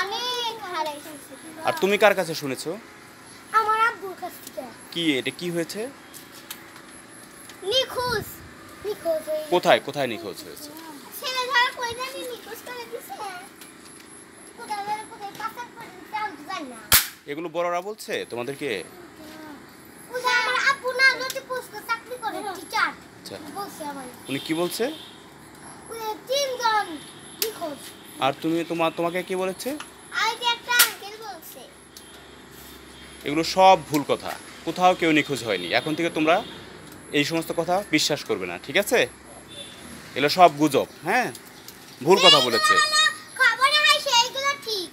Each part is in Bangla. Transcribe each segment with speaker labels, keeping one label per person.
Speaker 1: অনেক হারাই আর তুমি
Speaker 2: কার কাছে শুনেছো
Speaker 1: আমার আব্বুর কাছ থেকে
Speaker 2: কি এটা কি হয়েছে
Speaker 1: নিখোজ নিখোজ কোথায়
Speaker 2: কোথায় নিখোজ হয়েছে
Speaker 1: ছেলে ধরা কই জানি নিখোজ করে দিছে কোথায় কোথায় পাচার করে তাও জানি না
Speaker 2: এগুলো বড়রা বলছে তোমাদেরকে
Speaker 1: আমার আব্বু না যদি পোস্ট চাকরি করে টিচার আচ্ছা। বলছে আমার উনি কি বলছে উনি তিনজন নিখোজ
Speaker 2: আর তুমি তোমার তোমাকে কি বলেছে এগুলো সব ভুল কথা কোথাও কেউ নিখোঁজ হয়নি এখন থেকে তোমরা এই সমস্ত কথা বিশ্বাস করবে না ঠিক আছে এগুলো সব গুজব হ্যাঁ ভুল কথা বলেছে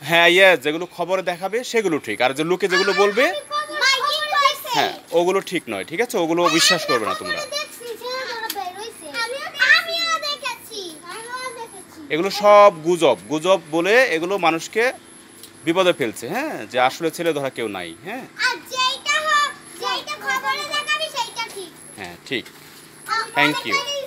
Speaker 2: হ্যাঁ ইয়ে যেগুলো খবরে দেখাবে সেগুলো ঠিক আর যে লোকে যেগুলো বলবে হ্যাঁ ওগুলো ঠিক নয় ঠিক আছে ওগুলো বিশ্বাস করবে না তোমরা এগুলো সব গুজব গুজব বলে এগুলো মানুষকে বিপদে ফেলছে হ্যাঁ যে আসলে ছেলে ধরা কেউ নাই হ্যাঁ হ্যাঁ ঠিক থ্যাংক ইউ